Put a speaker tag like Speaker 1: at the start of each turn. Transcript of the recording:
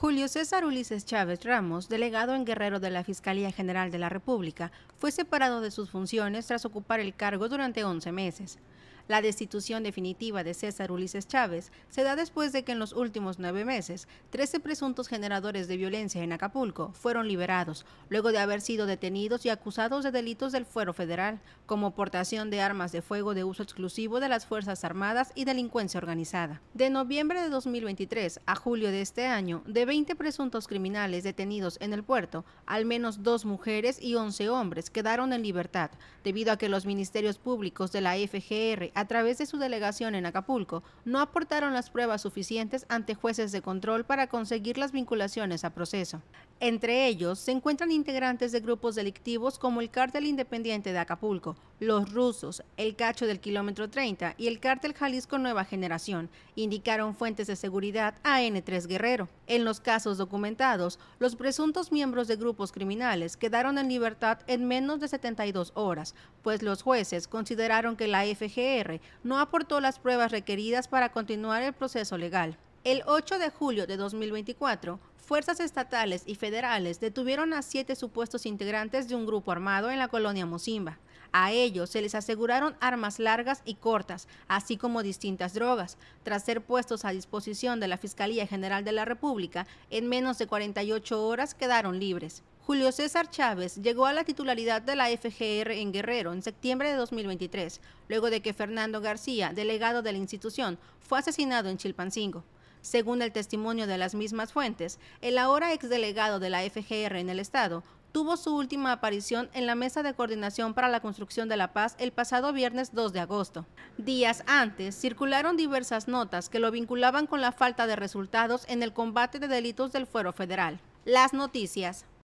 Speaker 1: Julio César Ulises Chávez Ramos, delegado en Guerrero de la Fiscalía General de la República, fue separado de sus funciones tras ocupar el cargo durante 11 meses. La destitución definitiva de César Ulises Chávez se da después de que en los últimos nueve meses, 13 presuntos generadores de violencia en Acapulco fueron liberados, luego de haber sido detenidos y acusados de delitos del fuero federal, como portación de armas de fuego de uso exclusivo de las Fuerzas Armadas y delincuencia organizada. De noviembre de 2023 a julio de este año, de 20 presuntos criminales detenidos en el puerto, al menos dos mujeres y 11 hombres quedaron en libertad, debido a que los ministerios públicos de la FGR a través de su delegación en Acapulco, no aportaron las pruebas suficientes ante jueces de control para conseguir las vinculaciones a proceso. Entre ellos se encuentran integrantes de grupos delictivos como el Cártel Independiente de Acapulco, los rusos, el Cacho del Kilómetro 30 y el Cártel Jalisco Nueva Generación, indicaron fuentes de seguridad a N3 Guerrero. En los casos documentados, los presuntos miembros de grupos criminales quedaron en libertad en menos de 72 horas, pues los jueces consideraron que la FGR no aportó las pruebas requeridas para continuar el proceso legal. El 8 de julio de 2024, fuerzas estatales y federales detuvieron a siete supuestos integrantes de un grupo armado en la colonia Mozimba. A ellos se les aseguraron armas largas y cortas, así como distintas drogas, tras ser puestos a disposición de la Fiscalía General de la República, en menos de 48 horas quedaron libres. Julio César Chávez llegó a la titularidad de la FGR en Guerrero en septiembre de 2023, luego de que Fernando García, delegado de la institución, fue asesinado en Chilpancingo. Según el testimonio de las mismas fuentes, el ahora exdelegado de la FGR en el Estado tuvo su última aparición en la Mesa de Coordinación para la Construcción de la Paz el pasado viernes 2 de agosto. Días antes, circularon diversas notas que lo vinculaban con la falta de resultados en el combate de delitos del fuero federal. Las noticias.